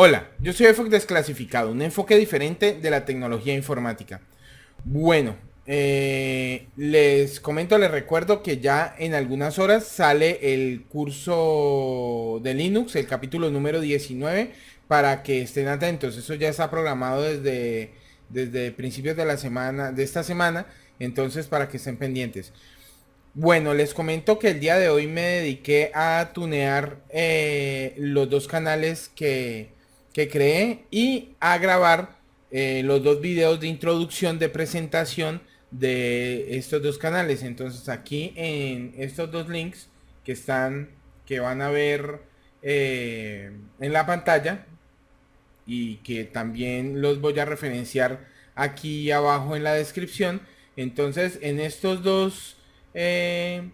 Hola, yo soy EFOC Desclasificado, un enfoque diferente de la tecnología informática. Bueno, eh, les comento, les recuerdo que ya en algunas horas sale el curso de Linux, el capítulo número 19, para que estén atentos. Eso ya está programado desde, desde principios de la semana, de esta semana, entonces para que estén pendientes. Bueno, les comento que el día de hoy me dediqué a tunear eh, los dos canales que, que creé y a grabar eh, los dos videos de introducción de presentación de estos dos canales. Entonces aquí en estos dos links que están, que van a ver eh, en la pantalla y que también los voy a referenciar aquí abajo en la descripción. Entonces en estos dos eh,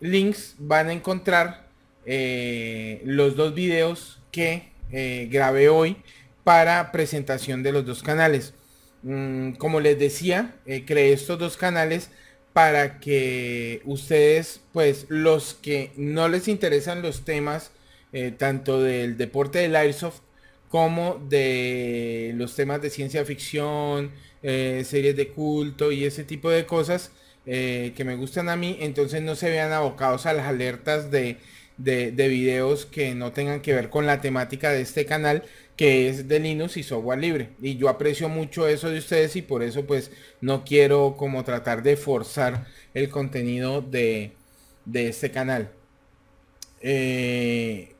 links van a encontrar los dos videos que eh, grabé hoy para presentación de los dos canales. Mm, como les decía, eh, creé estos dos canales para que ustedes, pues los que no les interesan los temas, eh, tanto del deporte del airsoft como de los temas de ciencia ficción, eh, series de culto y ese tipo de cosas que me gustan a mí, entonces no se vean abocados a las alertas de de, de, videos que no tengan que ver con la temática de este canal que es de Linux y software libre. Y yo aprecio mucho eso de ustedes y por eso pues no quiero como tratar de forzar el contenido de, de este canal. Eh,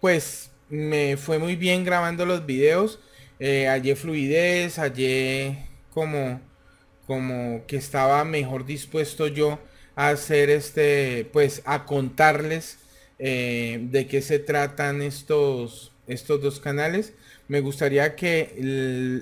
pues me fue muy bien grabando los videos. Eh, hallé fluidez, hallé como, como que estaba mejor dispuesto yo a hacer este, pues a contarles eh, de qué se tratan estos, estos dos canales. Me gustaría que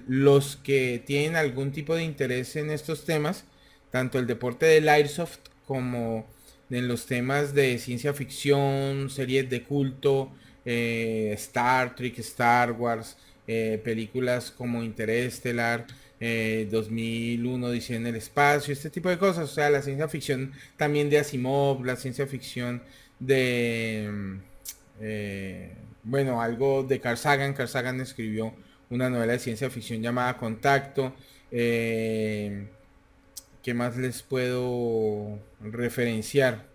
los que tienen algún tipo de interés en estos temas, tanto el deporte del airsoft como en los temas de ciencia ficción, series de culto, eh, Star Trek, Star Wars, eh, películas como Interestelar, 2001 eh, dice en el espacio, este tipo de cosas. O sea, la ciencia ficción también de Asimov, la ciencia ficción de... Mm, eh, bueno, algo de Carl Sagan. Carl Sagan escribió una novela de ciencia ficción llamada Contacto. Eh, ¿Qué más les puedo referenciar?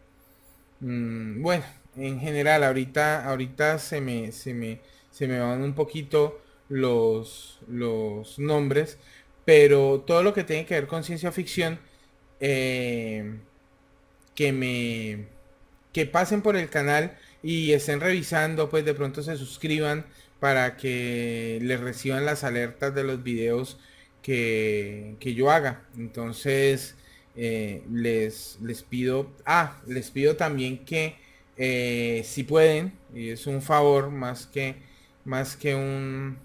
Mm, bueno, en general, ahorita, ahorita se me, se me, se me van un poquito los, los nombres, pero todo lo que tiene que ver con ciencia ficción, eh, que me que pasen por el canal y estén revisando, pues de pronto se suscriban para que les reciban las alertas de los videos que, yo haga. Entonces, eh, les, les pido, ah, les pido también que eh, si pueden, y es un favor más que, más que un,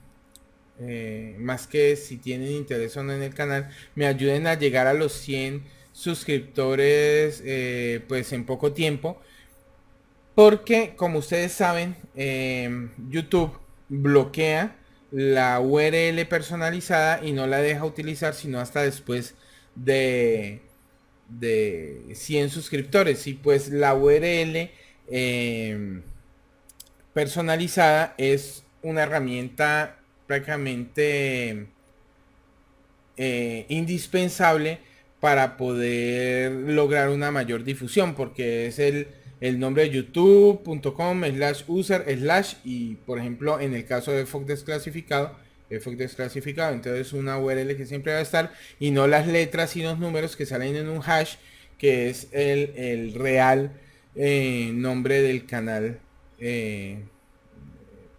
eh, más que si tienen interés o no en el canal, me ayuden a llegar a los 100 suscriptores eh, pues en poco tiempo. Porque como ustedes saben, em, YouTube bloquea la URL personalizada y no la deja utilizar sino hasta después de, de 100 suscriptores. Y pues la URL em, personalizada es una herramienta prácticamente eh, indispensable para poder lograr una mayor difusión, porque es el, nombre de youtube.com slash user slash y por ejemplo en el caso de Fox desclasificado, Fox desclasificado, entonces una URL que siempre va a estar y no las letras y los números que salen en un hash que es el, real eh, nombre del canal eh,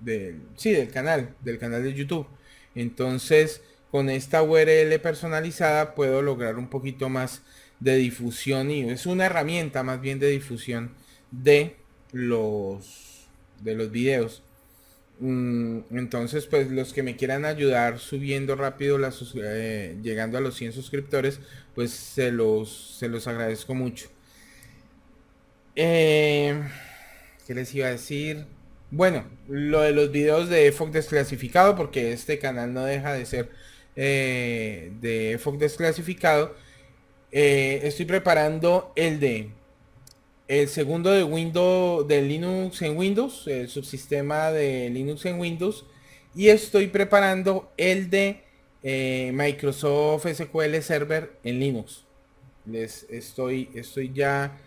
del, sí, del canal, del canal de YouTube. Entonces, con esta URL personalizada puedo lograr un poquito más de difusión y es una herramienta más bien de difusión de los de los videos. Mm, entonces, pues los que me quieran ayudar subiendo rápido, las, eh, llegando a los 100 suscriptores, pues se los, se los agradezco mucho. Eh, ¿Qué les iba a decir? Bueno, lo de los videos de EFOC Desclasificado, porque este canal no deja de ser eh, de EFOC Desclasificado. Eh, estoy preparando el de el segundo de Windows de Linux en Windows, el subsistema de Linux en Windows, y estoy preparando el de eh, Microsoft SQL Server en Linux. Les estoy, estoy ya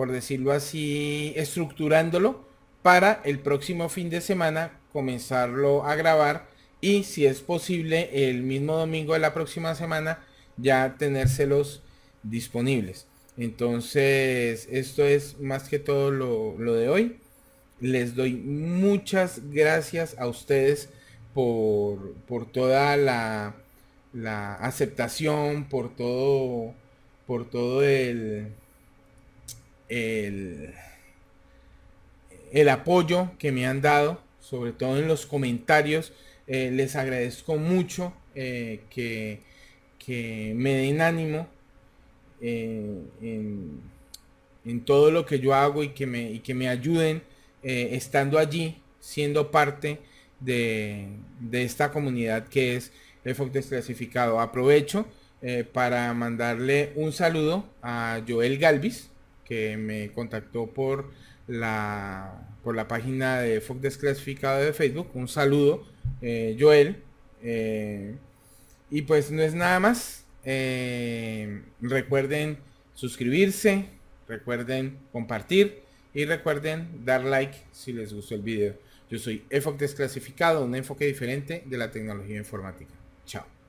por decirlo así, estructurándolo para el próximo fin de semana comenzarlo a grabar y si es posible el mismo domingo de la próxima semana ya tenérselos disponibles. Entonces, esto es más que todo lo, lo de hoy. Les doy muchas gracias a ustedes por, por toda la, la aceptación, por todo, por todo el, el, apoyo que me han dado, sobre todo en los comentarios. Eh, les agradezco mucho eh, que, que, me den ánimo eh, en, todo lo que yo hago y que me, que me ayuden estando allí, siendo parte de, de, esta comunidad que es el FOC Desclasificado. Aprovecho para mandarle un saludo a Joel Galvis, que me contactó por la, por la página de Fox Desclasificado de Facebook. Un saludo, eh, Joel. Eh, y pues no es nada más. Eh, recuerden suscribirse, recuerden compartir y recuerden dar like si les gustó el video. Yo soy EFOC Desclasificado, un enfoque diferente de la tecnología informática. Chao.